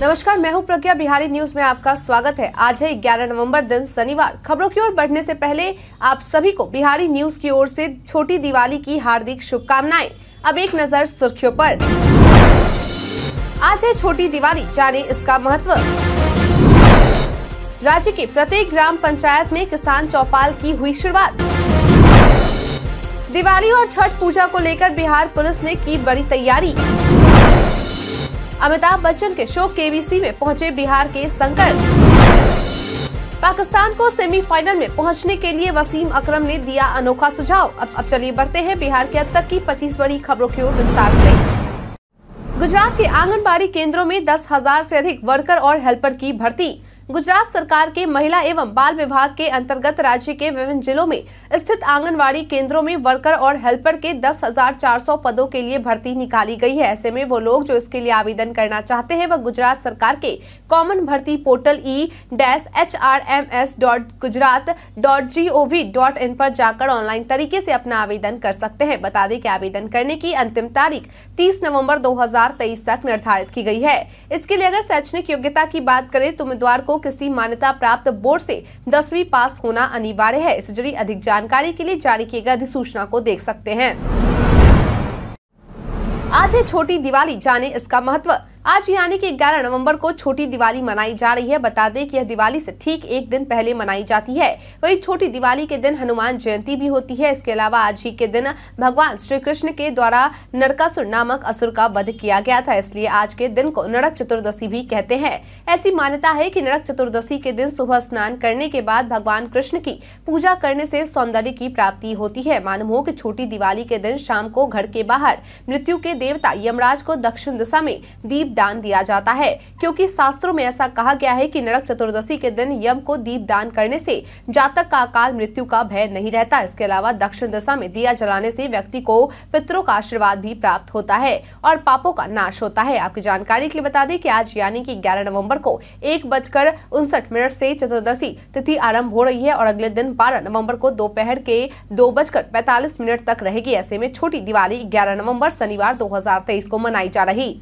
नमस्कार मैं हूं प्रज्ञा बिहारी न्यूज में आपका स्वागत है आज है 11 नवंबर दिन शनिवार खबरों की ओर बढ़ने से पहले आप सभी को बिहारी न्यूज की ओर से छोटी दिवाली की हार्दिक शुभकामनाएं अब एक नजर सुर्खियों पर आज है छोटी दिवाली जाने इसका महत्व राज्य के प्रत्येक ग्राम पंचायत में किसान चौपाल की हुई शुरुआत दिवाली और छठ पूजा को लेकर बिहार पुलिस ने की बड़ी तैयारी अमिताभ बच्चन के शो केबीसी में पहुंचे बिहार के शंकर पाकिस्तान को सेमीफाइनल में पहुंचने के लिए वसीम अकरम ने दिया अनोखा सुझाव अब अब चलिए बढ़ते हैं बिहार के अब तक की पच्चीस बड़ी खबरों की ओर विस्तार से। गुजरात के आंगनबाड़ी केंद्रों में दस हजार ऐसी अधिक वर्कर और हेल्पर की भर्ती गुजरात सरकार के महिला एवं बाल विभाग के अंतर्गत राज्य के विभिन्न जिलों में स्थित आंगनबाड़ी केंद्रों में वर्कर और हेल्पर के दस पदों के लिए भर्ती निकाली गई है ऐसे में वो लोग जो इसके लिए आवेदन करना चाहते हैं वह गुजरात सरकार के कॉमन भर्ती portal E dash H R M S dot Gujarat dot G O V dot in पर जाकर ऑनलाइन तरीके से अपना आवेदन कर सकते हैं बता दें कि आवेदन करने की अंतिम तारीख तीस नवम्बर दो तक निर्धारित की गई है इसके लिए अगर शैक्षणिक योग्यता की बात करें तो उम्मीदवार को को किसी मान्यता प्राप्त बोर्ड से दसवीं पास होना अनिवार्य है इस जरिए अधिक जानकारी के लिए जारी किए गए अधिसूचना को देख सकते हैं आज है छोटी दिवाली जाने इसका महत्व आज यानी कि 11 नवंबर को छोटी दिवाली मनाई जा रही है बता दें कि यह दिवाली से ठीक एक दिन पहले मनाई जाती है वही छोटी दिवाली के दिन हनुमान जयंती भी होती है इसके अलावा आज ही के दिन भगवान श्री कृष्ण के द्वारा नरकासुर नामक असुर का वध किया गया था इसलिए आज के दिन को नरक चतुर्दशी भी कहते हैं ऐसी मान्यता है की नरक चतुर्दशी के दिन सुबह स्नान करने के बाद भगवान कृष्ण की पूजा करने से सौंदर्य की प्राप्ति होती है मानव हो की छोटी दिवाली के दिन शाम को घर के बाहर मृत्यु के देवता यमराज को दक्षिण दिशा में दीप दान दिया जाता है क्योंकि शास्त्रों में ऐसा कहा गया है कि नरक चतुर्दशी के दिन यम को दीप दान करने से जातक का अकाल मृत्यु का भय नहीं रहता इसके अलावा दक्षिण दशा में दिया जलाने से व्यक्ति को पितरों का आशीर्वाद भी प्राप्त होता है और पापों का नाश होता है आपकी जानकारी के लिए बता दें की आज यानी की ग्यारह नवम्बर को एक बजकर उनसठ मिनट ऐसी चतुर्दशी तिथि आरम्भ हो रही है और अगले दिन बारह नवम्बर को दोपहर के दो बजकर पैतालीस मिनट तक रहेगी ऐसे में छोटी दिवाली ग्यारह नवम्बर शनिवार दो को मनाई जा रही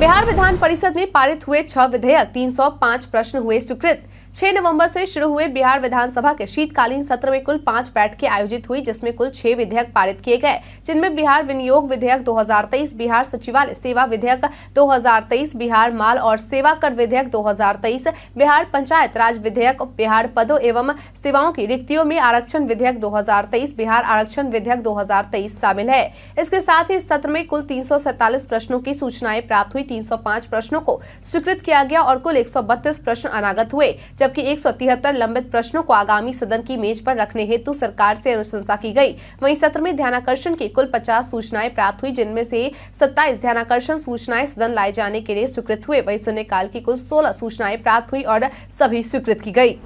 बिहार विधान परिषद में पारित हुए छह विधेयक 305 प्रश्न हुए स्वीकृत 6 नवंबर से शुरू हुए बिहार विधानसभा के शीतकालीन सत्र में कुल पांच बैठकें आयोजित हुई जिसमें कुल छह विधेयक पारित किए गए जिनमें बिहार विनियोग विधेयक 2023, बिहार सचिवालय सेवा विधेयक 2023, बिहार माल और सेवा कर विधेयक 2023, बिहार पंचायत राज विधेयक बिहार पदों एवं सेवाओं की रिक्तियों में आरक्षण विधेयक दो बिहार आरक्षण विधेयक दो शामिल है इसके साथ ही इस सत्र में कुल तीन प्रश्नों की सूचनाएं प्राप्त हुई तीन प्रश्नों को स्वीकृत किया गया और कुल एक प्रश्न अनागत हुए जबकि एक लंबित प्रश्नों को आगामी सदन की मेज पर रखने हेतु सरकार से अनुशंसा की गई वहीं सत्र में ध्यानाकर्षण की कुल 50 सूचनाएं प्राप्त हुई जिनमें से 27 ध्यानाकर्षण सूचनाएं सदन लाए जाने के लिए स्वीकृत हुए वही शून्यकाल की कुल सोलह सूचनाएं प्राप्त हुई और सभी स्वीकृत की गयी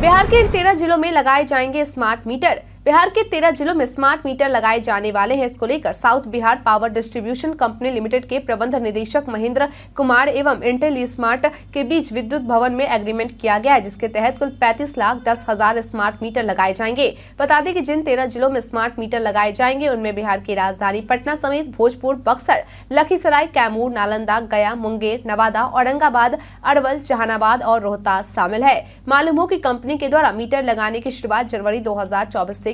बिहार के इन तेरह जिलों में लगाए जाएंगे स्मार्ट मीटर बिहार के तेरह जिलों में स्मार्ट मीटर लगाए जाने वाले हैं इसको लेकर south Bihar power distribution company limited के प्रबंध निदेशक महेंद्र कुमार एवं इंटेल स्मार्ट के बीच विद्युत भवन में एग्रीमेंट किया गया है जिसके तहत कुल पैंतीस लाख दस हजार स्मार्ट मीटर लगाए जाएंगे बता दें कि जिन तेरह जिलों में स्मार्ट मीटर लगाए जाएंगे उनमें बिहार की राजधानी पटना समेत भोजपुर बक्सर लखीसराय कैमूर नालंदा गया मुंगेर नवादा औरंगाबाद अरवल जहानाबाद और रोहतास शामिल है मालूम हो की कंपनी के द्वारा मीटर लगाने की शुरुआत जनवरी दो हजार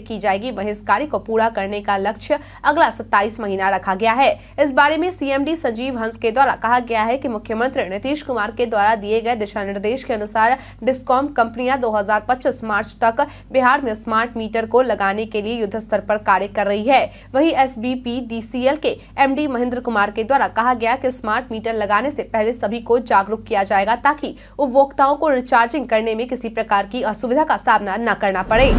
की जाएगी वह इस कार्य को पूरा करने का लक्ष्य अगला सत्ताईस महीना रखा गया है इस बारे में सीएमडी संजीव हंस के द्वारा कहा गया है की मुख्यमंत्री नीतीश कुमार के द्वारा दिए गए दिशा निर्देश के अनुसार डिस्कॉम कंपनियां दो मार्च तक बिहार में स्मार्ट मीटर को लगाने के लिए युद्ध स्तर पर कार्य कर रही है वही S B K M Mahendra Kumar के द्वारा कहा गया कि स्मार्ट मीटर लगाने से पहले सभी को जागरूक किया जाएगा ताकि उपभोक्ताओं को रिचार्जिंग करने में किसी प्रकार की असुविधा का सामना न करना पड़े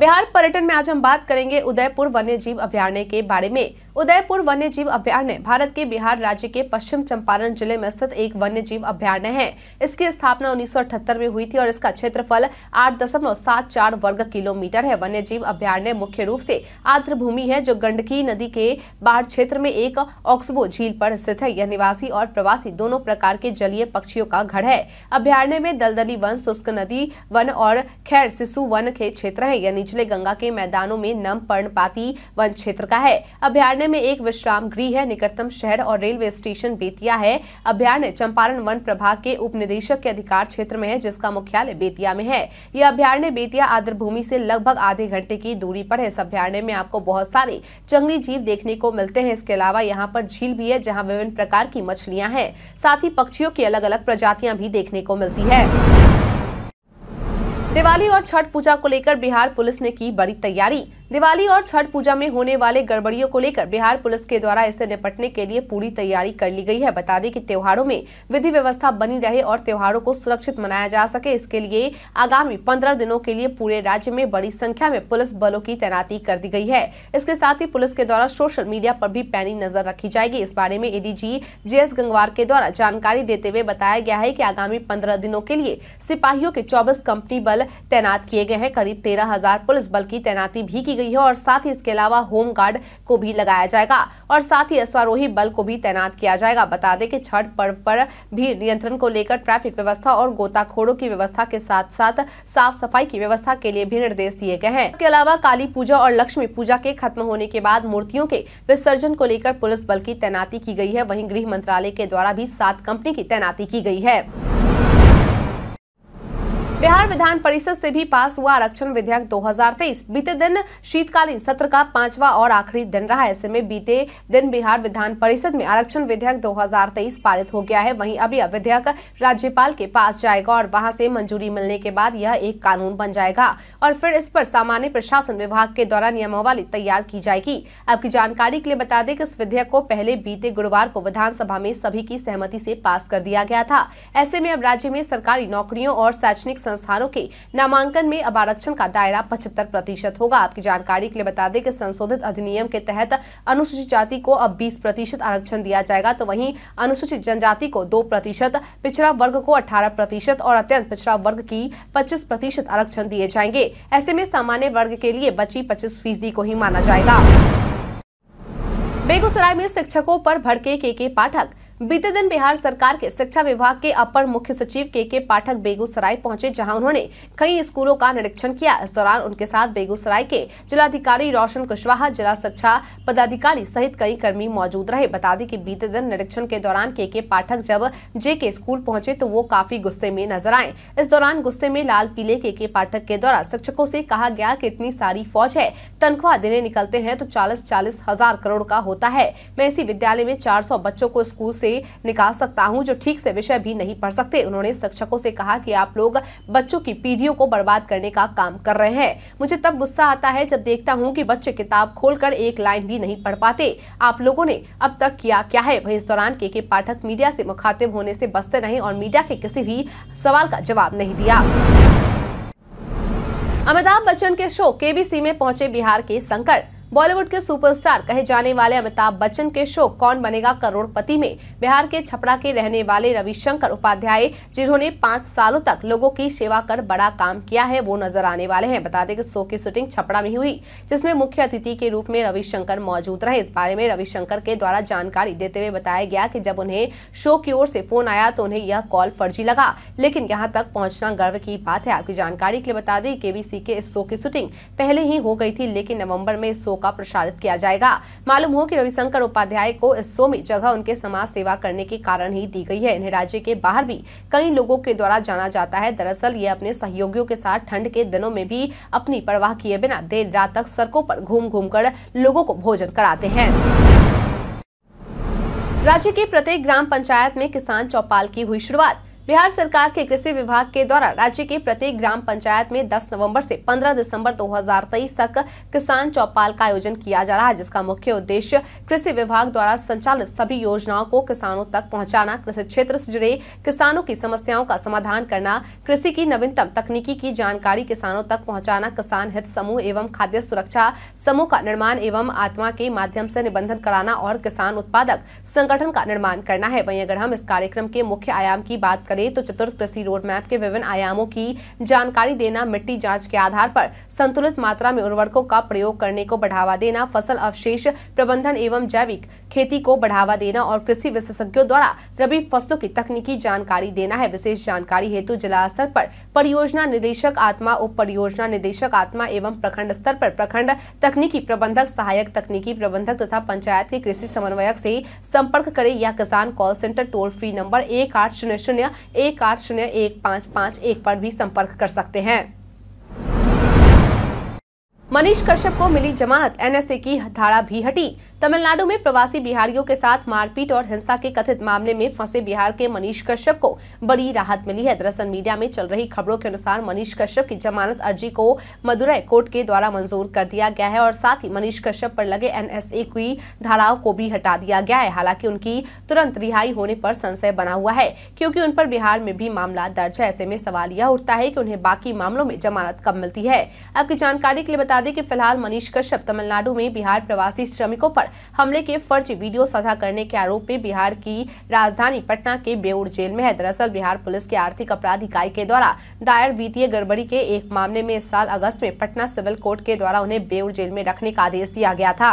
बिहार पर्यटन में आज हम बात करेंगे उदयपुर वन्य जीव अभ्यारण्य के बारे में उदयपुर वन्य जीव अभ्यारण्य भारत के बिहार राज्य के पश्चिम चंपारण जिले में स्थित एक वन्य जीव अभ्यारण्य है इसकी स्थापना उन्नीस में हुई थी और इसका क्षेत्रफल आठ वर्ग किलोमीटर है वन्य जीव अभ्यारण्य मुख्य रूप से आर्द्र भूमि है जो गंडकी नदी के बाढ़ क्षेत्र में एक ऑक्सबो झील पर स्थित है यह निवासी और प्रवासी दोनों प्रकार के जलीय पक्षियों का घर है अभ्यारण्य में दलदली वन शुष्क नदी वन और खैर शिशु वन के क्षेत्र है यह निचले गंगा के मैदानों में नम पर्णपाती वन क्षेत्र का है अभ्यारण्य अभ्यारण्य में एक विश्राम गृह है निकटतम शहर और रेलवे स्टेशन बेतिया है अभ्यारण्य चंपारण वन प्रभाग के उप निदेशक के अधिकार क्षेत्र में है जिसका मुख्यालय बेतिया में है यह अभ्यारण्य बेतिया आदर भूमि से लगभग आधे घंटे की दूरी पर है इस अभ्यारण्य में आपको बहुत सारे जंगली जीव देखने को मिलते हैं इसके अलावा यहाँ पर झील भी है जहाँ विभिन्न प्रकार की मछलियाँ हैं साथ ही पक्षियों की अलग अलग प्रजातियाँ भी देखने को मिलती है दिवाली और छठ पूजा को लेकर बिहार पुलिस ने की बड़ी तैयारी दिवाली और छठ पूजा में होने वाले गड़बड़ियों को लेकर बिहार पुलिस के द्वारा इससे निपटने के लिए पूरी तैयारी कर ली गई है बता दें कि त्योहारों में विधि व्यवस्था बनी रहे और त्योहारों को सुरक्षित मनाया जा सके इसके लिए आगामी पंद्रह दिनों के लिए पूरे राज्य में बड़ी संख्या में पुलिस बलों की तैनाती कर दी गई है इसके साथ ही पुलिस के द्वारा सोशल मीडिया पर भी पैनी नजर रखी जाएगी इस बारे में एडीजी जे गंगवार के द्वारा जानकारी देते हुए बताया गया है की आगामी पंद्रह दिनों के लिए सिपाहियों के चौबीस कंपनी बल तैनात किए गए हैं करीब तेरह पुलिस बल की तैनाती भी की गई है और साथ ही इसके अलावा होम गार्ड को भी लगाया जाएगा और साथ ही अश्वारोही बल को भी तैनात किया जाएगा बता दें कि छठ पर्व पर भी नियंत्रण को लेकर ट्रैफिक व्यवस्था और गोताखोरों की व्यवस्था के साथ साथ साफ सफाई की व्यवस्था के लिए भी निर्देश दिए गए हैं इसके अलावा काली पूजा और लक्ष्मी पूजा के खत्म होने के बाद मूर्तियों के विसर्जन को लेकर पुलिस बल की तैनाती की गई है वहीं गृह मंत्रालय के द्वारा भी सात कंपनी की तैनाती की गई है बिहार विधान परिषद से भी पास हुआ आरक्षण विधेयक 2023 बीते दिन शीतकालीन सत्र का पांचवा और आखिरी दिन रहा ऐसे में बीते दिन बिहार विधान परिषद में आरक्षण विधेयक 2023 पारित हो गया है वहीं अब यह विधेयक राज्यपाल के पास जाएगा और वहां से मंजूरी मिलने के बाद यह एक कानून बन जाएगा और फिर इस पर सामान्य प्रशासन विभाग के द्वारा नियमावली तैयार की जाएगी आपकी जानकारी के लिए बता दें की इस विधेयक को पहले बीते गुरुवार को विधानसभा में सभी की सहमति ऐसी पास कर दिया गया था ऐसे में अब राज्य में सरकारी नौकरियों और शैक्षणिक संस्थानों के नामांकन में अब आरक्षण का दायरा पचहत्तर प्रतिशत होगा आपकी जानकारी के लिए बता दें कि संशोधित अधिनियम के तहत अनुसूचित जाति को अब बीस प्रतिशत आरक्षण दिया जाएगा तो वहीं अनुसूचित जनजाति को दो प्रतिशत पिछड़ा वर्ग को अठारह प्रतिशत और अत्यंत पिछड़ा वर्ग की पच्चीस प्रतिशत आरक्षण दिए जाएंगे ऐसे में सामान्य वर्ग के लिए बची पच्चीस फीसदी को ही माना जाएगा बेगूसराय में शिक्षकों पर भड़के के के पाठक बीते दिन बिहार सरकार के शिक्षा विभाग के अपर मुख्य सचिव के के पाठक बेगूसराय पहुंचे जहां उन्होंने कई स्कूलों का निरीक्षण किया इस दौरान उनके साथ बेगूसराय के जिलाधिकारी रोशन कुशवाहा जिला शिक्षा पदाधिकारी सहित कई कर्मी मौजूद रहे बता दें कि बीते दिन निरीक्षण के दौरान के के पाठक जब जे के स्कूल पहुँचे तो वो काफी गुस्से में नजर आए इस दौरान गुस्से में लाल पीले के के पाठक के द्वारा शिक्षकों से कहा गया की इतनी सारी फौज है तनख्वाह देने निकलते हैं तो चालीस चालीस हजार करोड़ का होता है मैं इसी विद्यालय में चार बच्चों को स्कूल ऐसी से निकाल सकता हूँ जो ठीक से विषय भी नहीं पढ़ सकते उन्होंने शिक्षकों से कहा कि आप लोग बच्चों की पीढ़ियों को बर्बाद करने का काम कर रहे हैं मुझे तब गुस्सा आता है जब देखता हूँ कि बच्चे किताब खोलकर एक लाइन भी नहीं पढ़ पाते आप लोगों ने अब तक किया क्या है वही इस दौरान के के पाठक मीडिया से मुखातिब होने से बसते रहे और मीडिया के किसी भी सवाल का जवाब नहीं दिया अमिताभ बच्चन के शो केबीसी में पहुंचे बिहार के संकट बॉलीवुड के सुपरस्टार कहे जाने वाले अमिताभ बच्चन के शो कौन बनेगा करोड़पति में बिहार के छपड़ा के रहने वाले रविशंकर उपाध्याय जिन्होंने पांच सालों तक लोगों की सेवा कर बड़ा काम किया है वो नजर आने वाले हैं बता दें कि शो की शूटिंग छपड़ा में हुई जिसमें मुख्य अतिथि के रूप में रविशंकर मौजूद रहे इस बारे में रविशंकर के द्वारा जानकारी देते हुए बताया गया की जब उन्हें शो की ओर से फोन आया तो उन्हें यह कॉल फर्जी लगा लेकिन यहाँ तक पहुँचना गर्व की बात है आपकी जानकारी के लिए बता दें केबीसी के इस शो की शूटिंग पहले ही हो गई थी लेकिन नवम्बर में इस शो का प्रसारित किया जाएगा मालूम हो कि रविशंकर उपाध्याय को इस शो में जगह उनके समाज सेवा करने के कारण ही दी गई है इन्हें राज्य के बाहर भी कई लोगों के द्वारा जाना जाता है दरअसल ये अपने सहयोगियों के साथ ठंड के दिनों में भी अपनी परवाह किए बिना देर रात तक सड़कों पर घूम घूम कर लोगों को भोजन कराते हैं राज्य के प्रत्येक ग्राम पंचायत में किसान चौपाल की हुई शुरुआत बिहार सरकार के कृषि विभाग के द्वारा राज्य के प्रत्येक ग्राम पंचायत में 10 नवंबर से 15 दिसंबर 2023 तक किसान चौपाल का आयोजन किया जा रहा है जिसका मुख्य उद्देश्य कृषि विभाग द्वारा संचालित सभी योजनाओं को किसानों तक पहुंचाना कृषि क्षेत्र से जुड़े किसानों की समस्याओं का समाधान करना कृषि की नवीनतम तकनीकी की जानकारी किसानों तक पहुँचाना किसान हित समूह एवं खाद्य सुरक्षा समूह का निर्माण एवं आत्मा के माध्यम से निबंधन कराना और किसान उत्पादक संगठन का निर्माण करना है वही अगर हम इस कार्यक्रम के मुख्य आयाम की बात करें करें तो कृषि रोड मैप के विभिन्न आयामों की जानकारी देना मिट्टी जांच के आधार पर संतुलित मात्रा में उर्वरकों का प्रयोग करने को बढ़ावा देना फसल अवशेष प्रबंधन एवं जैविक खेती को बढ़ावा देना और कृषि विशेषज्ञों द्वारा रबी फसलों की तकनीकी जानकारी देना है विशेष जानकारी हेतु जिला स्तर पर परियोजना निदेशक आत्मा उप परियोजना निदेशक आत्मा एवं प्रखंड स्तर पर प्रखंड तकनीकी प्रबंधक सहायक तकनीकी प्रबंधक तथा पंचायत के कृषि समन्वयक से संपर्क करें या किसान call centre toll free number एक आठ शून्य शून्य एक आठ शून्य एक पाँच पाँच एक पर भी संपर्क कर सकते हैं मनीष कश्यप को मिली जमानत एनएसए की धारा भी हटी तमिलनाडु में प्रवासी बिहारियों के साथ मारपीट और हिंसा के कथित मामले में फंसे बिहार के मनीष कश्यप को बड़ी राहत मिली है दरअसल मीडिया में चल रही खबरों के अनुसार मनीष कश्यप की जमानत अर्जी को मदुरई कोर्ट के द्वारा मंजूर कर दिया गया है और साथ ही मनीष कश्यप पर लगे एनएसए की धाराओं को भी हटा दिया गया है हालांकि उनकी तुरंत रिहाई होने पर संशय बना हुआ है क्योंकि उन पर बिहार में भी मामला दर्ज है ऐसे में सवाल यह उठता है की उन्हें बाकी मामलों में जमानत कब मिलती है आपकी जानकारी के लिए बता बता दें कि फिलहाल मनीष कश्यप तमिलनाडु में बिहार प्रवासी श्रमिकों पर हमले के फर्जी वीडियो साझा करने के आरोप में बिहार की राजधानी पटना के बेउर जेल में है दरअसल बिहार पुलिस की आर्थिक अपराध इकाई के द्वारा दायर वित्तीय गड़बड़ी के एक मामले में इस साल अगस्त में पटना सिविल कोर्ट के द्वारा उन्हें बेउर जेल में रखने का आदेश दिया गया था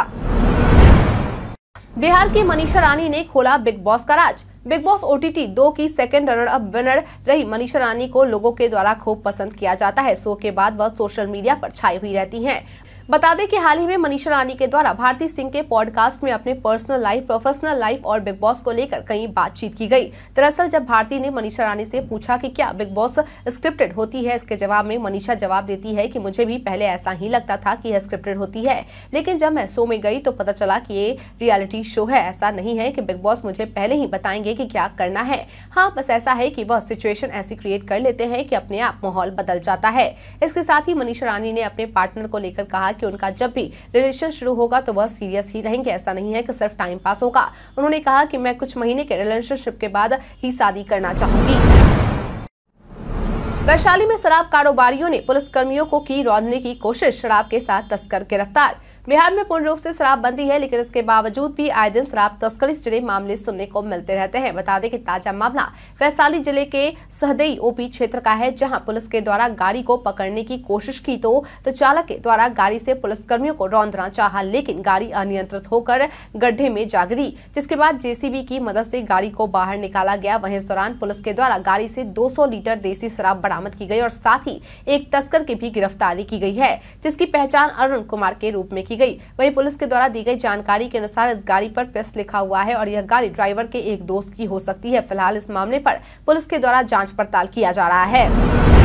बिहार की मनीषा रानी ने खोला बिग बॉस का राज बिग बॉस ओटीटी दो की सेकेंड रनर अब विनर रही मनीषा रानी को लोगों के द्वारा खूब पसंद किया जाता है शो के बाद वह सोशल मीडिया पर छाई हुई रहती है बता दें कि हाल ही में मनीषा रानी के द्वारा भारती सिंह के पॉडकास्ट में अपने पर्सनल लाइफ प्रोफेशनल लाइफ और बिग बॉस को लेकर कई बातचीत की गई दरअसल जब भारती ने मनीषा रानी से पूछा कि क्या बिग बॉस स्क्रिप्टेड होती है इसके जवाब में मनीषा जवाब देती है कि मुझे भी पहले ऐसा ही लगता था कि यह स्क्रिप्टेड होती है लेकिन जब मैं शो में गई तो पता चला कि ये रियलिटी शो है ऐसा नहीं है कि बिग बॉस मुझे पहले ही बताएंगे कि क्या करना है हाँ बस ऐसा है कि वह सिचुएशन ऐसी क्रिएट कर लेते हैं कि अपने आप माहौल बदल जाता है इसके साथ ही मनीषा रानी ने अपने पार्टनर को लेकर कहा कि उनका जब भी रिलेशन शुरू होगा तो वह सीरियस ही रहेंगे ऐसा नहीं है कि सिर्फ टाइम पास होगा उन्होंने कहा कि मैं कुछ महीने के रिलेशनशिप के बाद ही शादी करना चाहूंगी वैशाली में शराब कारोबारियों ने पुलिसकर्मियों को की रौदने की कोशिश शराब के साथ तस्कर गिरफ्तार बिहार में पूर्ण रूप से बंदी है लेकिन इसके बावजूद भी आए दिन शराब तस्करी से जुड़े मामले सुनने को मिलते रहते हैं बता दें कि ताजा मामला वैशाली जिले के सहदई ओपी क्षेत्र का है जहां पुलिस के द्वारा गाड़ी को पकड़ने की कोशिश की तो, तो चालक के द्वारा गाड़ी से पुलिसकर्मियों को रौंदना चाह लेकिन गाड़ी अनियंत्रित होकर गड्ढे में जा गिरी जिसके बाद जेसीबी की मदद से गाड़ी को बाहर निकाला गया वही इस दौरान पुलिस के द्वारा गाड़ी से दो लीटर देसी शराब बरामद की गई और साथ ही एक तस्कर की भी गिरफ्तारी की गई है जिसकी पहचान अरुण कुमार के रूप में की गई वहीं पुलिस के द्वारा दी गई जानकारी के अनुसार इस गाड़ी पर प्रेस लिखा हुआ है और यह गाड़ी ड्राइवर के एक दोस्त की हो सकती है फिलहाल इस मामले पर पुलिस के द्वारा जांच पड़ताल किया जा रहा है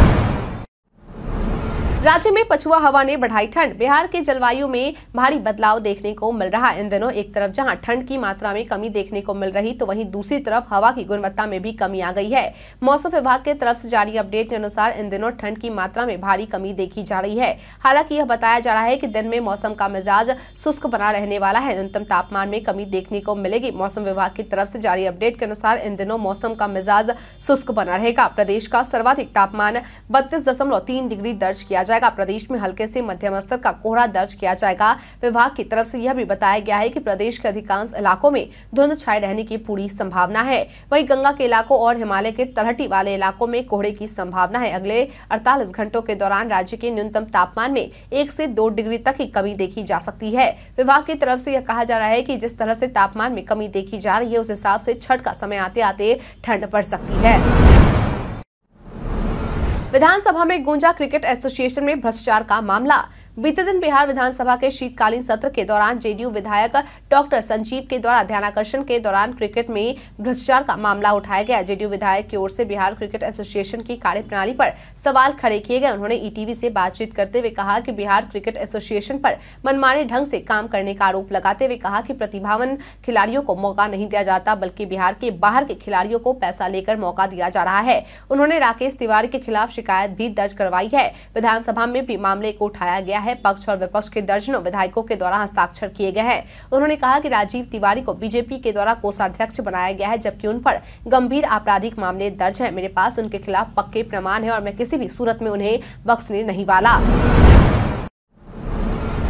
राज्य में पछुआ हवा ने बढ़ाई ठंड बिहार के जलवायु में भारी बदलाव देखने को मिल रहा है इन दिनों एक तरफ जहां ठंड की मात्रा में कमी देखने को मिल रही तो वहीं दूसरी तरफ हवा की गुणवत्ता में भी कमी आ गई है मौसम विभाग के तरफ से जारी अपडेट के अनुसार इन दिनों ठंड की मात्रा में भारी कमी देखी जा रही है हालांकि यह बताया जा रहा है की दिन में मौसम का मिजाज शुष्क बना रहने वाला है न्यूनतम तापमान में कमी देखने को मिलेगी मौसम विभाग की तरफ से जारी अपडेट के अनुसार इन दिनों मौसम का मिजाज शुष्क बना रहेगा प्रदेश का सर्वाधिक तापमान बत्तीस डिग्री दर्ज किया जाए जाएगा प्रदेश में हल्के से मध्यम स्तर का कोहरा दर्ज किया जाएगा विभाग की तरफ से यह भी बताया गया है कि प्रदेश के अधिकांश इलाकों में धुंध छाए रहने की पूरी संभावना है वही गंगा के इलाकों और हिमालय के तलहटी वाले इलाकों में कोहरे की संभावना है अगले अड़तालीस घंटों के दौरान राज्य के न्यूनतम तापमान में एक से दो डिग्री तक की कमी देखी जा सकती है विभाग की तरफ से यह कहा जा रहा है की जिस तरह से तापमान में कमी देखी जा रही है उस हिसाब से छठ का समय आते आते ठंड पड़ सकती है विधानसभा में गुंजा क्रिकेट एसोसिएशन में भ्रष्टाचार का मामला बीते दिन बिहार विधानसभा के शीतकालीन सत्र के दौरान जेडीयू विधायक डॉक्टर संजीव के द्वारा ध्यानाकर्षण के दौरान क्रिकेट में भ्रष्टाचार का मामला उठाया गया जेडीयू विधायक की ओर से बिहार क्रिकेट एसोसिएशन की कार्यप्रणाली पर सवाल खड़े किए गए उन्होंने ईटीवी से बातचीत करते हुए कहा कि बिहार क्रिकेट एसोसिएशन पर मनमाने ढंग से काम करने का आरोप लगाते हुए कहा कि प्रतिभावन खिलाड़ियों को मौका नहीं दिया जाता बल्कि बिहार के बाहर के खिलाड़ियों को पैसा लेकर मौका दिया जा रहा है उन्होंने राकेश तिवारी के खिलाफ शिकायत भी दर्ज करवाई है विधानसभा में भी मामले को उठाया गया है पक्ष और विपक्ष के दर्जनों विधायकों के द्वारा हस्ताक्षर किए गए हैं उन्होंने कहा कि राजीव तिवारी को बीजेपी के द्वारा कोषाध्यक्ष बनाया गया है जबकि उन पर गंभीर आपराधिक मामले दर्ज है मेरे पास उनके खिलाफ पक्के प्रमाण है और मैं किसी भी सूरत में उन्हें बख्शने नहीं वाला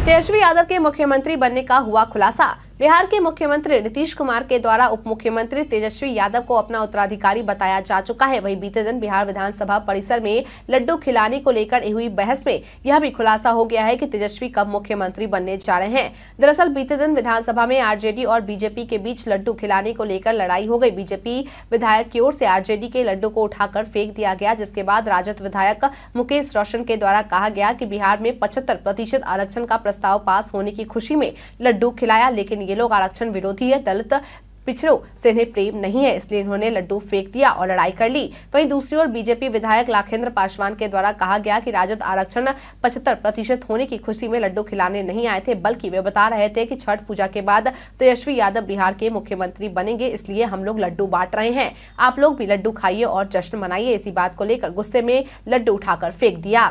तेजस्वी यादव के मुख्यमंत्री बनने का हुआ खुलासा बिहार के मुख्यमंत्री नीतीश कुमार के द्वारा उप मुख्यमंत्री तेजस्वी यादव को अपना उत्तराधिकारी बताया जा चुका है वहीं बीते दिन बिहार विधानसभा परिसर में लड्डू खिलाने को लेकर हुई बहस में यह भी खुलासा हो गया है कि तेजस्वी कब मुख्यमंत्री बनने जा रहे हैं दरअसल बीते दिन विधानसभा में आरजेडी और बीजेपी के बीच लड्डू खिलाने को लेकर लड़ाई हो गई बीजेपी विधायक की ओर से आरजेडी के लड्डू को उठाकर फेंक दिया गया जिसके बाद राजद विधायक मुकेश रोशन के द्वारा कहा गया की बिहार में पचहत्तर आरक्षण का प्रस्ताव पास होने की खुशी में लड्डू खिलाया लेकिन ये लोग आरक्षण विरोधी है दलित पिछड़ों से इन्हें प्रेम नहीं है इसलिए इन्होंने लड्डू फेंक दिया और लड़ाई कर ली वहीं दूसरी ओर बीजेपी विधायक लाखेंद्र पासवान के द्वारा कहा गया कि राजद आरक्षण 75 प्रतिशत होने की खुशी में लड्डू खिलाने नहीं आए थे बल्कि वे बता रहे थे कि छठ पूजा के बाद तेजस्वी यादव बिहार के मुख्यमंत्री बनेंगे इसलिए हम लोग लड्डू बांट रहे हैं आप लोग भी लड्डू खाइए और जश्न मनाइए इसी बात को लेकर गुस्से में लड्डू उठाकर फेंक दिया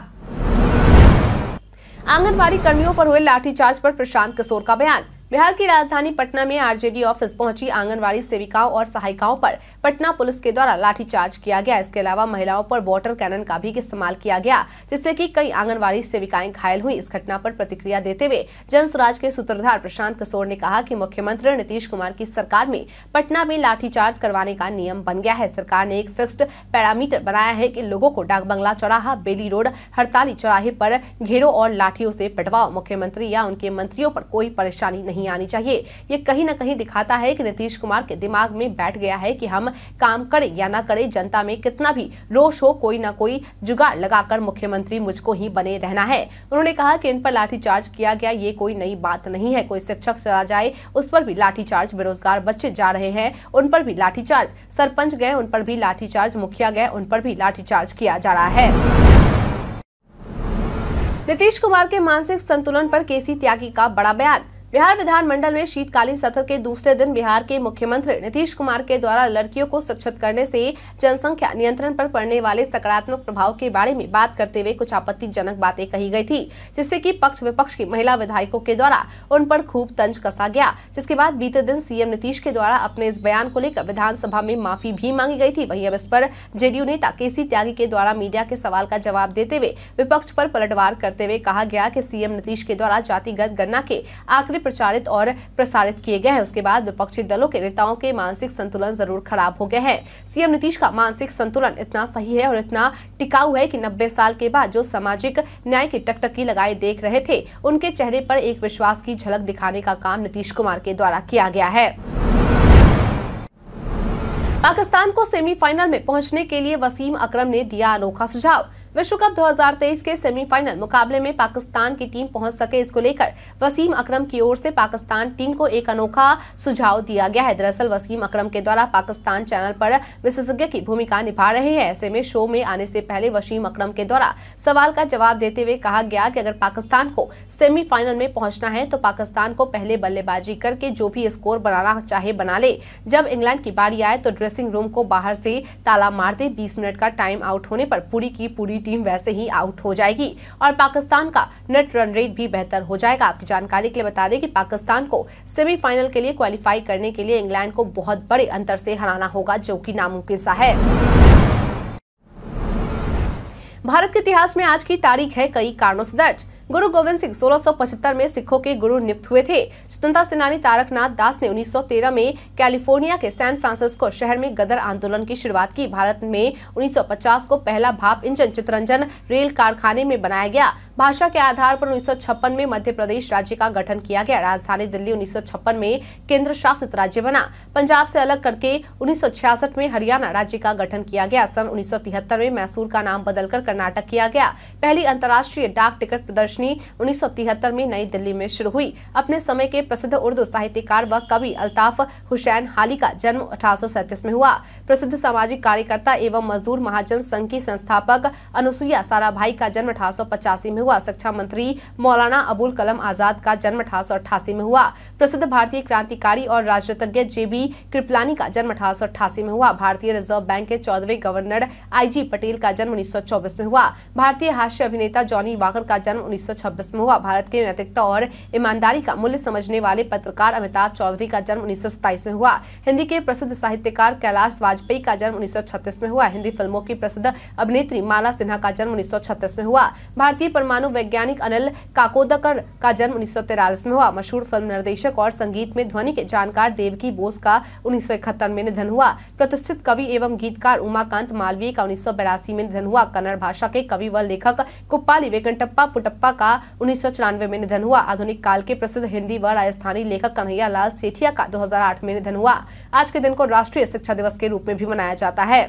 आंगनबाड़ी कर्मियों पर हुए लाठीचार्ज पर प्रशांत किशोर का बयान बिहार की राजधानी पटना में आरजेडी ऑफिस पहुंची आंगनवाड़ी सेविकाओं और सहायिकाओं पर पटना पुलिस के द्वारा लाठीचार्ज किया गया इसके अलावा महिलाओं पर वाटर कैनन का भी इस्तेमाल किया गया जिससे की कई आंगनबाड़ी सेविकाएं घायल हुई इस घटना पर प्रतिक्रिया देते हुए जन स्वराज के सूत्रधार प्रशांत कसोर ने कहा की मुख्यमंत्री नीतीश कुमार की सरकार में पटना में लाठीचार्ज करवाने का नियम बन गया है सरकार ने एक फिक्स्ड पैरामीटर बनाया है की लोगों को डाक बंगला चौराहा बेली रोड हड़ताली चौराहे पर घेरो और लाठियों से पटवाओ मुख्यमंत्री या उनके मंत्रियों पर कोई परेशानी नहीं आनी चाहिए ये कहीं न कहीं दिखाता है कि नीतीश कुमार के दिमाग में बैठ गया है कि हम काम करे या ना करे जनता में कितना भी रोष हो कोई ना कोई जुगाड़ लगाकर मुख्यमंत्री मुझको ही बने रहना है उन्होंने कहा कि इन पर लाठीचार्ज किया गया ये कोई नई बात नहीं है कोई शिक्षक चला जाए उस पर भी लाठीचार्ज बेरोजगार बच्चे जा रहे हैं उन पर भी लाठीचार्ज सरपंच गए उन पर भी लाठीचार्ज मुखिया गए उन पर भी लाठीचार्ज किया जा रहा है नीतीश कुमार के मानसिक संतुलन पर केसी त्यागी का बड़ा बयान बिहार विधानमंडल में शीतकालीन सत्र के दूसरे दिन बिहार के मुख्यमंत्री नीतीश कुमार के द्वारा लड़कियों को शिक्षित करने से जनसंख्या नियंत्रण पर पड़ने वाले सकारात्मक प्रभाव के बारे में बात करते हुए कुछ आपत्तिजनक बातें कही गई थी जिससे कि पक्ष विपक्ष की महिला विधायकों के द्वारा उन पर खूब तंज कसा गया जिसके बाद बीते दिन सीएम नीतीश के द्वारा अपने इस बयान को लेकर विधानसभा में माफी भी मांगी गयी थी वही अब इस पर जेडीयू नेता के त्यागी के द्वारा मीडिया के सवाल का जवाब देते हुए विपक्ष पर पलटवार करते हुए कहा गया की सीएम नीतीश के द्वारा जातिगत गणना के आखिर प्रचारित और प्रसारित किए गए हैं उसके बाद विपक्षी दलों के नेताओं के मानसिक संतुलन जरूर खराब हो गए हैं सीएम नीतीश का मानसिक संतुलन इतना सही है और इतना टिकाऊ है कि 90 साल के बाद जो सामाजिक न्याय की टकटकी लगाए देख रहे थे उनके चेहरे पर एक विश्वास की झलक दिखाने का काम नीतीश कुमार के द्वारा किया गया है पाकिस्तान को सेमीफाइनल में पहुंचने के लिए वसीम अकरम ने दिया अनोखा सुझाव विश्व कप 2023 के सेमीफाइनल मुकाबले में पाकिस्तान की टीम पहुंच सके इसको लेकर वसीम अकरम की ओर से पाकिस्तान टीम को एक अनोखा सुझाव दिया गया है दरअसल वसीम अकरम के द्वारा पाकिस्तान चैनल पर विशेषज्ञ की भूमिका निभा रहे हैं ऐसे में शो में आने से पहले वसीम अकरम के द्वारा सवाल का जवाब देते हुए कहा गया कि अगर पाकिस्तान को सेमीफाइनल में पहुंचना है तो पाकिस्तान को पहले बल्लेबाजी करके जो भी स्कोर बनाना चाहे बना ले जब इंग्लैंड की बारी आए तो ड्रेसिंग रूम को बाहर से ताला मार दे बीस मिनट का टाइम आउट होने पर पूरी की पूरी टीम वैसे ही आउट हो जाएगी और पाकिस्तान का नेट रन रेट भी बेहतर हो जाएगा आपकी जानकारी के लिए बता दें कि पाकिस्तान को सेमीफाइनल के लिए क्वालिफाई करने के लिए इंग्लैंड को बहुत बड़े अंतर से हराना होगा जो कि नामुमकिन सा है भारत के इतिहास में आज की तारीख है कई कारणों से दर्ज गुरु गोविंद सिंह सोलह में सिखों के गुरु नियुक्त हुए थे स्वतंत्रता सेनानी तारकनाथ दास ने 1913 में कैलिफोर्निया के सैन फ्रांसिस्को शहर में गदर आंदोलन की शुरुआत की भारत में 1950 को पहला भाप इंजन चित्रंजन रेल कारखाने में बनाया गया भाषा के आधार पर उन्नीस में मध्य प्रदेश राज्य का गठन किया गया राजधानी दिल्ली उन्नीस में केंद्र शासित राज्य बना पंजाब से अलग करके उन्नीस में हरियाणा राज्य का गठन किया गया सन उन्नीस में मैसूर का नाम बदलकर कर्नाटक किया गया पहली अंतर्राष्ट्रीय डाक टिकट प्रदर्शन प्रदर्शनी उन्नीस में नई दिल्ली में शुरू हुई अपने समय के प्रसिद्ध उर्दू साहित्यकार व कवि अल्ताफ हुसैन हाली का जन्म अठारह में हुआ प्रसिद्ध सामाजिक कार्यकर्ता एवं मजदूर महाजन संघ की संस्थापक अनुसुईया भाई का जन्म अठारह में हुआ शिक्षा मंत्री मौलाना अबुल कलम आजाद का जन्म अठारह में हुआ प्रसिद्ध भारतीय क्रांतिकारी और जे बी कृपलानी का जन्म अठारह में हुआ भारतीय रिजर्व बैंक के चौदहवें गवर्नर आईजी पटेल का जन्म उन्नीस में हुआ भारतीय हास्य अभिनेता जॉनी वाकर का जन्म उन्नीस 1926 में हुआ भारत की नैतिकता और ईमानदारी का मूल्य समझने वाले पत्रकार अमिताभ चौधरी का जन्म उन्नीस में हुआ हिंदी के प्रसिद्ध साहित्यकार कैलाश वाजपेयी का जन्म उन्नीस में हुआ हिंदी फिल्मों की प्रसिद्ध अभिनेत्री माला सिन्हा का जन्म उन्नीस में हुआ भारतीय परमाणु वैज्ञानिक अनिल काकोदकर का जन्म उन्नीस में हुआ मशहूर फिल्म निर्देशक और संगीत में ध्वनि के जानकार देवकी बोस का उन्नीस में निधन हुआ प्रतिष्ठित कवि एवं गीतकार उमाकांत मालवीय का उन्नीस में निधन हुआ कन्नड़ भाषा के कवि व लेखक कुप्पाली वेकंटप्पा पुटप्पा का उन्नीस में निधन हुआ आधुनिक काल के प्रसिद्ध हिंदी व राजस्थानी लेखक कन्हैया लाल सेठिया का 2008 में निधन हुआ आज के दिन को राष्ट्रीय शिक्षा दिवस के रूप में भी मनाया जाता है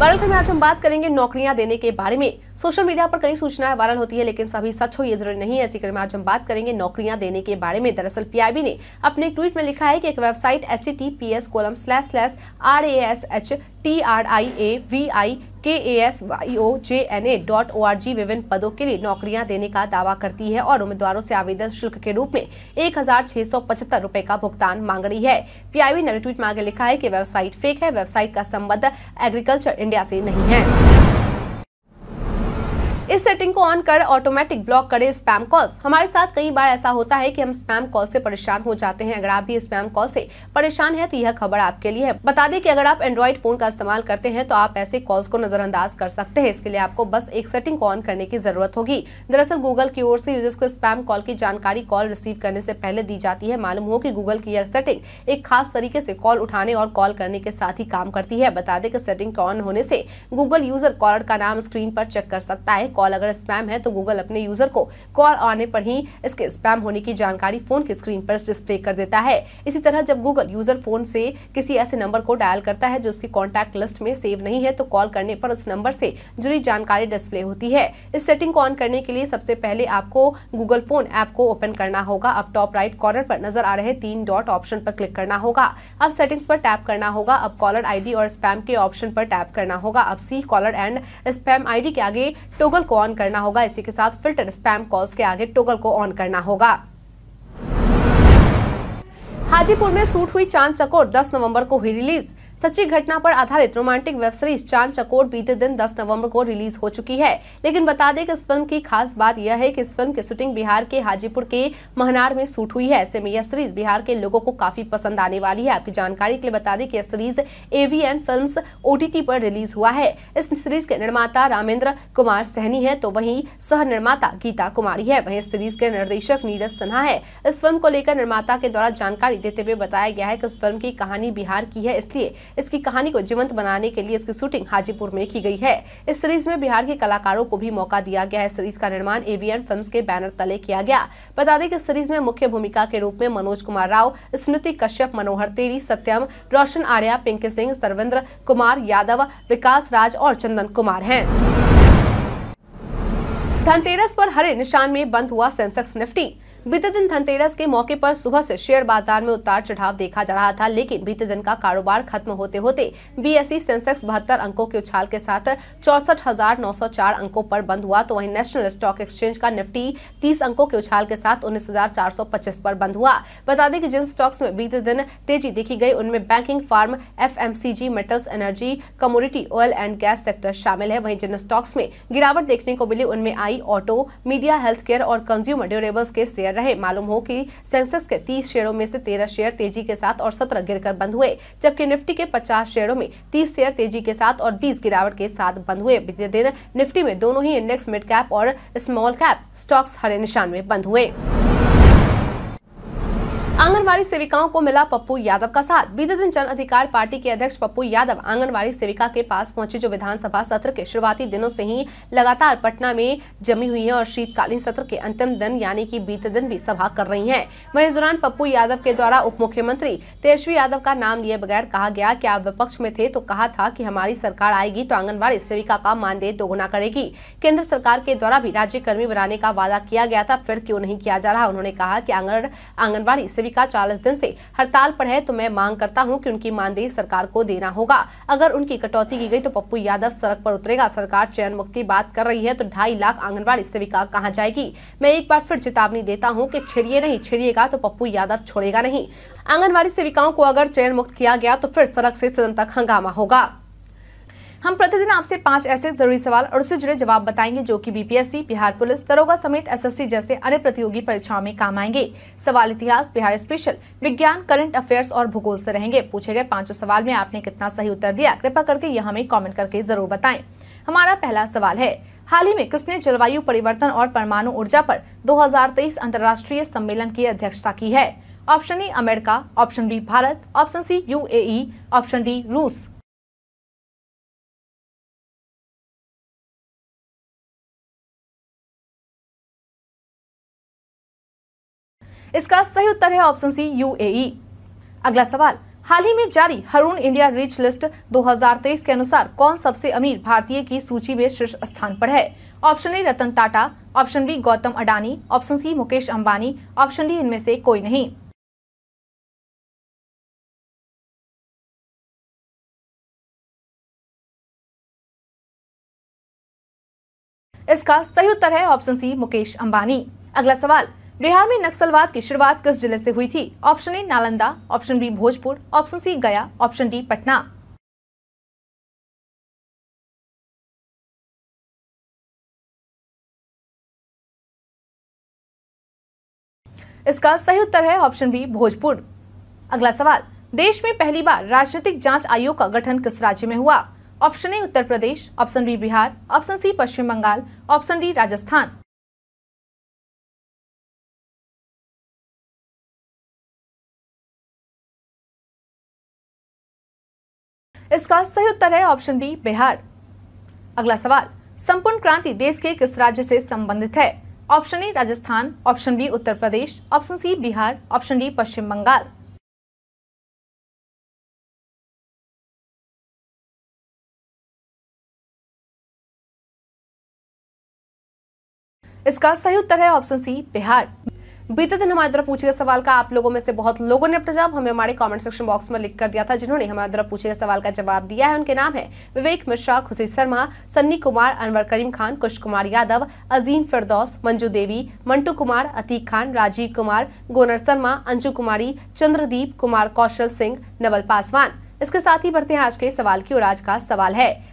वायरल में आज हम बात करेंगे नौकरियां देने के बारे में सोशल मीडिया पर कई सूचनाएं वायरल होती है लेकिन सभी सच हो ये जरूरी नहीं है इसी क्रम में आज हम बात करेंगे नौकरियां देने के बारे में दरअसल पीआईबी ने अपने ट्वीट में लिखा है कि एक website S T T P S colon slash slash R A S H T R I A V I K A S Y O J N A dot O R G विभिन्न पदों के लिए नौकरियां देने का दावा करती है और उम्मीदवारों से आवेदन शुल्क के रूप में एक हजार छह सौ पचहत्तर रूपए का भुगतान मांग रही है बी ने ट्वीट में आगे लिखा है कि वेबसाइट फेक है वेबसाइट का संबंध एग्रीकल्चर इंडिया से नहीं है इस सेटिंग को ऑन कर ऑटोमेटिक ब्लॉक करें स्पैम कॉल्स हमारे साथ कई बार ऐसा होता है कि हम स्पैम कॉल से परेशान हो जाते हैं अगर आप भी स्पैम कॉल से परेशान है तो यह खबर आपके लिए है बता दें कि अगर आप एंड्रॉइड फोन का इस्तेमाल करते हैं तो आप ऐसे कॉल्स को नजरअंदाज कर सकते हैं इसके लिए आपको बस एक सेटिंग को ऑन करने की जरूरत होगी दरअसल गूगल की ओर से यूजर्स को स्पैम कॉल की जानकारी कॉल रिसीव करने से पहले दी जाती है मालूम हो की गूगल की यह सेटिंग एक खास तरीके से कॉल उठाने और कॉल करने के साथ ही काम करती है बता दें कि सेटिंग ऑन होने से गूगल यूजर कॉलर का नाम स्क्रीन पर चेक कर सकता है कॉल अगर स्पैम है तो गूगल अपने यूजर को कॉल आने पर ही इसके स्पैम होने की जानकारी फोन की स्क्रीन पर डिस्प्ले कर देता है इसी तरह जब गूगल यूजर फोन से किसी ऐसे नंबर को डायल करता है जो उसकी कॉन्टैक्ट लिस्ट में सेव नहीं है तो कॉल करने पर उस नंबर से जुड़ी जानकारी डिस्प्ले होती है इस सेटिंग को ऑन करने के लिए सबसे पहले आपको गूगल फोन ऐप को ओपन करना होगा अब टॉप राइट कॉर्नर पर नजर आ रहे तीन डॉट ऑप्शन पर क्लिक करना होगा अब सेटिंग्स पर टैप करना होगा अब कॉलर आईडी और स्पैम के ऑप्शन पर टैप करना होगा अब see caller and spam ID के आगे टोगल को ऑन करना होगा इसी के साथ फिल्टर स्पैम कॉल्स के आगे टोगल को ऑन करना होगा हाजीपुर में सूट हुई चांद चकोर 10 नवंबर को हुई रिलीज सच्ची घटना पर आधारित रोमांटिक वेब सीरीज चांद चकोर बीते दिन 10 नवंबर को रिलीज हो चुकी है लेकिन बता दें कि इस फिल्म की खास बात यह है कि इस फिल्म की शूटिंग बिहार के हाजीपुर के महनार में शूट हुई है ऐसे में यह सीरीज बिहार के लोगों को काफी पसंद आने वाली है आपकी जानकारी के लिए बता दें कि यह सीरीज एवीएन फिल्म्स ओटीटी पर रिलीज हुआ है इस सीरीज के निर्माता रामेंद्र कुमार सहनी है तो वही सह निर्माता गीता कुमारी है वही सीरीज के निर्देशक नीरज सिन्हा है इस फिल्म को लेकर निर्माता के द्वारा जानकारी देते हुए बताया गया है की इस फिल्म की कहानी बिहार की है इसलिए इसकी कहानी को जीवंत बनाने के लिए इसकी शूटिंग हाजीपुर में की गई है इस सीरीज में बिहार के कलाकारों को भी मौका दिया गया है सीरीज का निर्माण एवीएन फिल्म के बैनर तले किया गया बता दें कि सीरीज में मुख्य भूमिका के रूप में मनोज कुमार राव स्मृति कश्यप मनोहर तेरी सत्यम रोशन आर्या पिंकी सिंह सर्वेंद्र कुमार यादव विकास राज और चंदन कुमार है धनतेरस पर हरे निशान में बंद हुआ सेंसेक्स निफ्टी बीते दिन धनतेरस के मौके पर सुबह से शेयर बाजार में उतार चढ़ाव देखा जा रहा था लेकिन बीते दिन का कारोबार खत्म होते होते बीएसई सेंसेक्स बहत्तर अंकों के उछाल के साथ चौसठ अंकों पर बंद हुआ तो वहीं नेशनल स्टॉक एक्सचेंज का निफ्टी तीस अंकों के उछाल के साथ उन्नीस पर बंद हुआ बता दें कि जिन स्टॉक्स में बीते दिन तेजी देखी गई उनमें banking pharma F metals energy commodity oil and gas sector शामिल है वही जिन स्टॉक्स में गिरावट देखने को मिली उनमें आई ऑटो मीडिया हेल्थ केयर और कंज्यूमर ड्यूरेबल्स के शेयर शेयर रहे मालूम हो कि सेंसेक्स के 30 शेयरों में से 13 शेयर तेजी के साथ और 17 गिरकर बंद हुए जबकि निफ्टी के 50 शेयरों में 30 शेयर तेजी के साथ और 20 गिरावट के साथ बंद हुए बीते दिन निफ्टी में दोनों ही इंडेक्स मिड कैप और स्मॉल कैप स्टॉक्स हरे निशान में बंद हुए आंगनबाड़ी सेविकाओं को मिला पप्पू यादव का साथ बीते दिन जन अधिकार पार्टी के अध्यक्ष पप्पू यादव आंगनबाड़ी सेविका के पास पहुंचे जो विधानसभा सत्र के शुरुआती दिनों से ही लगातार पटना में जमी हुई है और शीतकालीन सत्र के अंतिम दिन यानी कि बीते दिन भी सभा कर रही है वही इस दौरान पप्पू यादव के द्वारा उप मुख्यमंत्री तेजस्वी यादव का नाम लिए बगैर कहा गया की आप विपक्ष में थे तो कहा था की हमारी सरकार आएगी तो आंगनबाड़ी सेविका का मानदेय दोगुना करेगी केंद्र सरकार के द्वारा भी राज्य कर्मी बनाने का वादा किया गया था फिर क्यों नहीं किया जा रहा उन्होंने कहा की आंगनबाड़ी सेविका सेविका चालीस दिन से हड़ताल पर है तो मैं मांग करता हूं कि उनकी मानदेय सरकार को देना होगा अगर उनकी कटौती की गई तो पप्पू यादव सड़क पर उतरेगा सरकार चयन मुक्त की बात कर रही है तो ढाई लाख आंगनबाड़ी सेविका कहाँ जाएगी मैं एक बार फिर चेतावनी देता हूँ की छिड़िए नहीं छिड़िएगा तो पप्पू यादव छोड़ेगा नहीं आंगनबाड़ी सेविकाओं को अगर चयन मुक्त किया गया तो फिर सड़क से सदन तक हंगामा होगा हम प्रतिदिन आपसे पांच ऐसे जरूरी सवाल और उससे जुड़े जवाब बताएंगे जो कि बीपीएससी बिहार पुलिस दरोगा समेत एसएससी जैसे अन्य प्रतियोगी परीक्षाओं में काम आएंगे सवाल इतिहास बिहार स्पेशल विज्ञान करंट अफेयर्स और भूगोल से रहेंगे पूछे गए पांचों सवाल में आपने कितना सही उत्तर दिया कृपा करके यह हमें कॉमेंट करके जरूर बताए हमारा पहला सवाल है हाल ही में किसने जलवायु परिवर्तन और परमाणु ऊर्जा पर 2023 अंतर्राष्ट्रीय सम्मेलन की अध्यक्षता की है option A America option B Bharat option C UAE option D रूस इसका सही उत्तर है ऑप्शन सी यूएई अगला सवाल हाल ही में जारी हरून इंडिया रिच लिस्ट 2023 के अनुसार कौन सबसे अमीर भारतीय की सूची में शीर्ष स्थान पर है option A Ratan Tata option B Gautam Adani option C Mukesh Ambani option D इनमें से कोई नहीं इसका सही उत्तर है ऑप्शन सी मुकेश अंबानी अगला सवाल बिहार में नक्सलवाद की शुरुआत किस जिले से हुई थी option A Nalanda option B Bhojpur option C Gaya option D Patna इसका सही उत्तर है ऑप्शन बी भोजपुर अगला सवाल देश में पहली बार राजनीतिक जांच आयोग का गठन किस राज्य में हुआ option A Uttar Pradesh option B Bihar option C Paschim Bengal option D Rajasthan इसका सही उत्तर है ऑप्शन बी बिहार अगला सवाल संपूर्ण क्रांति देश के किस राज्य से संबंधित है option A Rajasthan option B Uttar Pradesh option C Bihar option D Paschim Bengal इसका सही उत्तर है ऑप्शन सी बिहार बीते दिन हमारे द्वारा पूछे गए सवाल का आप लोगों में से बहुत लोगों ने अपना जवाब हमें हमारे कमेंट सेक्शन बॉक्स में लिख कर दिया था जिन्होंने हमारे द्वारा पूछे गए सवाल का जवाब दिया है उनके नाम है विवेक मिश्रा खुशी शर्मा सन्नी कुमार अनवर करीम खान कुश कुमार यादव अजीम फिरदौस मंजू देवी मंटू कुमार अतीक खान राजीव कुमार गोनर शर्मा अंजू कुमारी चंद्रदीप कुमार कौशल सिंह नवल पासवान इसके साथ ही बढ़ते हैं आज के सवाल की और आज का सवाल है